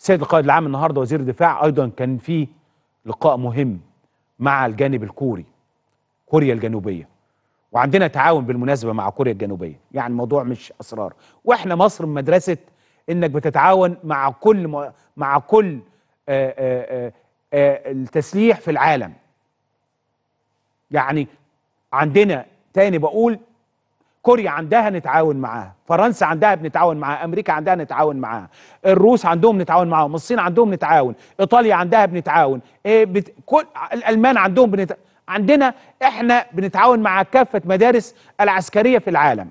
السيد القائد العام النهارده وزير الدفاع ايضا كان في لقاء مهم مع الجانب الكوري كوريا الجنوبيه وعندنا تعاون بالمناسبه مع كوريا الجنوبيه يعني الموضوع مش اسرار واحنا مصر من مدرسه انك بتتعاون مع كل مع كل آآ آه، آآ آه، آآ آه، التسليح في العالم يعني عندنا تاني بقول كوريا عندها نتعاون معاها فرنسا عندها بنتعاون معاها امريكا عندها نتعاون معاها الروس عندهم نتعاون معاهم الصين عندهم نتعاون ايطاليا عندها بنتعاون إيه بت... كل الالمان عندهم بنت... عندنا احنا بنتعاون مع كافه مدارس العسكريه في العالم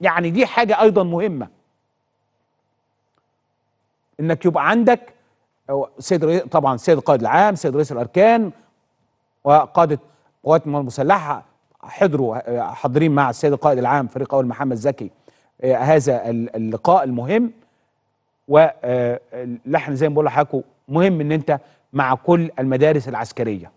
يعني دي حاجه ايضا مهمه انك يبقى عندك سيد طبعا سيد القائد العام سيد رئيس الاركان وقاده قوات المسلحه حضروا حاضرين مع السيد القائد العام فريق اول محمد زكي آه، هذا اللقاء المهم ولحن آه، زي ما بقول لحضراتكم مهم ان انت مع كل المدارس العسكريه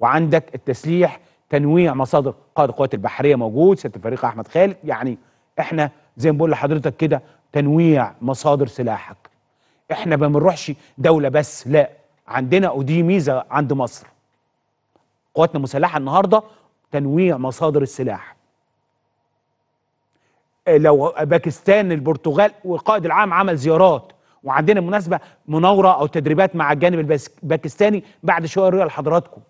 وعندك التسليح تنويع مصادر قائد القوات البحريه موجود سياده الفريق احمد خالد يعني احنا زي ما بقول لحضرتك كده تنويع مصادر سلاحك احنا ما بنروحش دوله بس لا عندنا ودي ميزه عند مصر قواتنا المسلحه النهارده تنويع مصادر السلاح آه، لو باكستان البرتغال والقائد العام عمل زيارات وعندنا مناسبة مناورة أو تدريبات مع الجانب الباكستاني بعد شوية رؤية لحضراتكم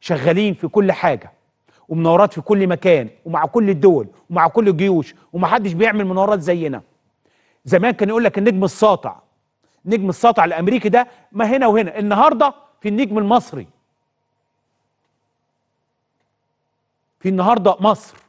شغالين في كل حاجة ومناورات في كل مكان ومع كل الدول ومع كل الجيوش ومحدش بيعمل مناورات زينا زمان كان يقول لك النجم الساطع النجم الساطع الامريكي ده ما هنا وهنا النهارده في النجم المصري في النهارده مصر